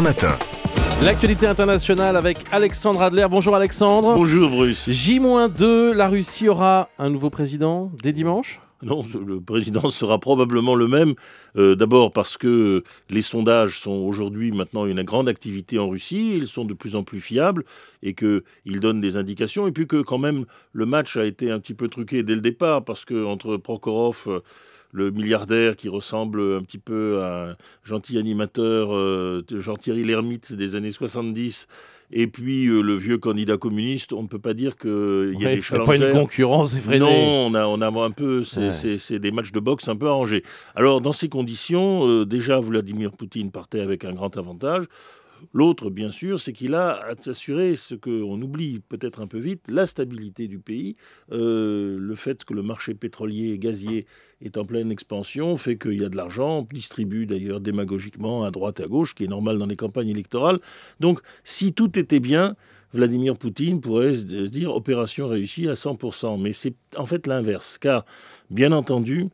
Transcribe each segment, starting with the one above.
matin. L'actualité internationale avec Alexandre Adler. Bonjour Alexandre. Bonjour Bruce. J-2, la Russie aura un nouveau président dès dimanche non, le président sera probablement le même. Euh, d'abord parce que les sondages sont aujourd'hui maintenant une grande activité en Russie, ils sont de plus en plus fiables et qu'ils donnent des indications. Et puis que quand même le match a été un petit peu truqué dès le départ parce que entre Prokhorov le milliardaire qui ressemble un petit peu à un gentil animateur, Jean-Thierry euh, Lhermitte des années 70, et puis euh, le vieux candidat communiste, on ne peut pas dire qu'il euh, y a des a pas une concurrence c'est vrai. Non, on a, on a un peu, c'est des matchs de boxe un peu arrangés. Alors, dans ces conditions, déjà Vladimir Poutine partait avec un grand avantage. L'autre, bien sûr, c'est qu'il a à s'assurer, ce qu'on oublie peut-être un peu vite, la stabilité du pays. Euh, le fait que le marché pétrolier et gazier est en pleine expansion fait qu'il y a de l'argent, on distribue d'ailleurs démagogiquement à droite et à gauche, ce qui est normal dans les campagnes électorales. Donc, si tout était bien, Vladimir Poutine pourrait se dire opération réussie à 100%. Mais c'est en fait l'inverse, car bien entendu,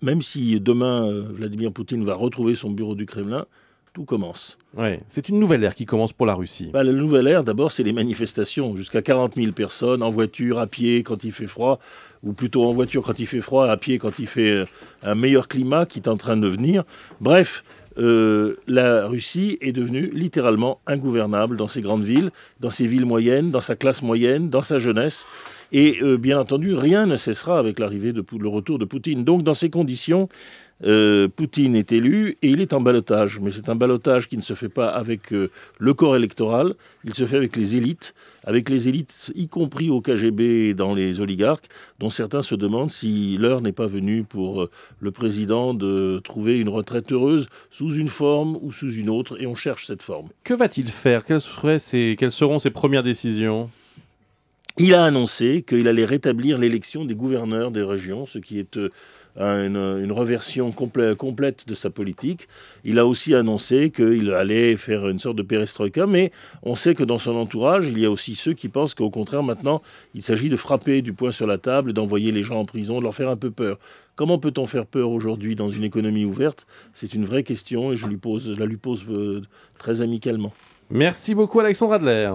même si demain euh, Vladimir Poutine va retrouver son bureau du Kremlin, tout commence. Ouais, c'est une nouvelle ère qui commence pour la Russie. Bah, la nouvelle ère, d'abord, c'est les manifestations. Jusqu'à 40 000 personnes en voiture, à pied, quand il fait froid, ou plutôt en voiture quand il fait froid, à pied quand il fait euh, un meilleur climat qui est en train de venir. Bref, euh, la Russie est devenue littéralement ingouvernable dans ses grandes villes, dans ses villes moyennes, dans sa classe moyenne, dans sa jeunesse. Et euh, bien entendu, rien ne cessera avec l'arrivée de le retour de Poutine. Donc, dans ces conditions, euh, Poutine est élu et il est en balotage. Mais c'est un balotage qui ne se fait pas avec euh, le corps électoral, il se fait avec les élites, avec les élites y compris au KGB et dans les oligarques, dont certains se demandent si l'heure n'est pas venue pour euh, le président de trouver une retraite heureuse sous une forme ou sous une autre, et on cherche cette forme. Que va-t-il faire quelles seront ses premières décisions il a annoncé qu'il allait rétablir l'élection des gouverneurs des régions, ce qui est une, reversion complète de sa politique. Il a aussi annoncé qu'il allait faire une sorte de perestroïka, mais on sait que dans son entourage, il y a aussi ceux qui pensent qu'au contraire, maintenant, il s'agit de frapper du poing sur la table, d'envoyer les gens en prison, de leur faire un peu peur. Comment peut-on faire peur aujourd'hui dans une économie ouverte C'est une vraie question et je, lui pose, la lui pose euh, très amicalement. Merci beaucoup Alexandre Adler.